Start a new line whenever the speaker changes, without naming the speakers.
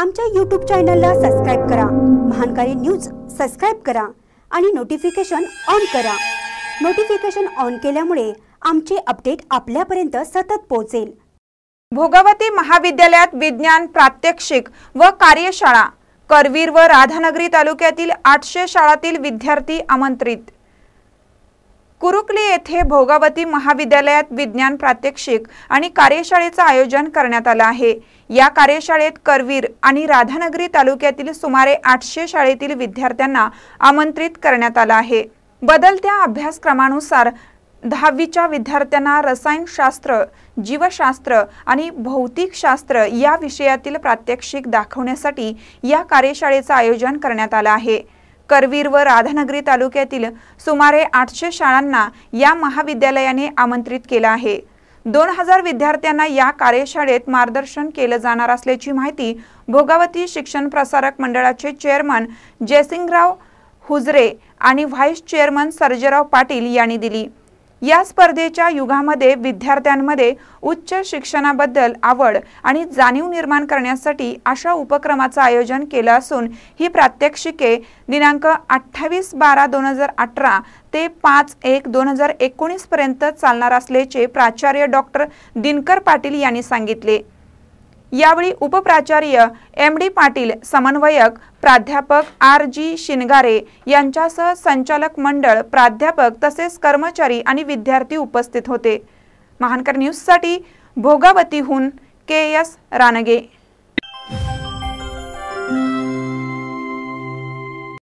आमच्या यूट्यूब चॅनलला सबस्क्राईब करा महानकारी न्यूज सबस्क्राईब करा आणि नोटिफिकेशन ऑन करा नोटिफिकेशन ऑन केल्यामुळे आमचे अपडेट
आपल्यापर्यंत सतत पोहोचेल भोगावती महाविद्यालयात विज्ञान प्रात्यक्षिक व कार्यशाळा करवीर व राधानगरी तालुक्यातील आठशे शाळातील विद्यार्थी आमंत्रित कुरुकली येथे भोगावती महाविद्यालयात विज्ञान प्रात्यक्षिक आणि कार्यशाळेचं आयोजन करण्यात आलं आहे या कार्यशाळेत करवीर आणि राधानगरी तालुक्यातील सुमारे आठशे शाळेतील विद्यार्थ्यांना आमंत्रित करण्यात आलं आहे बदलत्या अभ्यासक्रमानुसार दहावीच्या विद्यार्थ्यांना रसायनशास्त्र जीवशास्त्र आणि भौतिकशास्त्र या विषयातील प्रात्यक्षिक दाखवण्यासाठी या कार्यशाळेचं आयोजन करण्यात आलं आहे करवीर व राधानगरी तालुक्यातील सुमारे आठशे शाळांना या महाविद्यालयाने आमंत्रित केलं आहे दोन हजार विद्यार्थ्यांना या कार्यशाळेत मार्गदर्शन केलं जाणार असल्याची माहिती भोगावती शिक्षण प्रसारक मंडळाचे चेअरमन जयसिंगराव हुजरे आणि व्हाईस चेअरमन सर्जेराव पाटील यांनी दिली या स्पर्धेच्या युगामध्ये विद्यार्थ्यांमध्ये उच्च शिक्षणाबद्दल आवड आणि जाणीव निर्माण करण्यासाठी अशा उपक्रमाचं आयोजन केलं असून ही प्रात्यक्षिके दिनांक अठ्ठावीस बारा दोन हजार अठरा ते पाच एक दोन हजार एकोणीसपर्यंत चालणार असल्याचे प्राचार्य डॉक्टर दिनकर पाटील यांनी सांगितले यावेळी उपप्राचार्य एम डी पाटील समन्वयक प्राध्यापक आर जी शिनगारे यांच्यासह संचालक मंडळ प्राध्यापक तसेच कर्मचारी आणि विद्यार्थी उपस्थित होते महानकर न्यूजसाठी भोगावतीहून के एस रानगे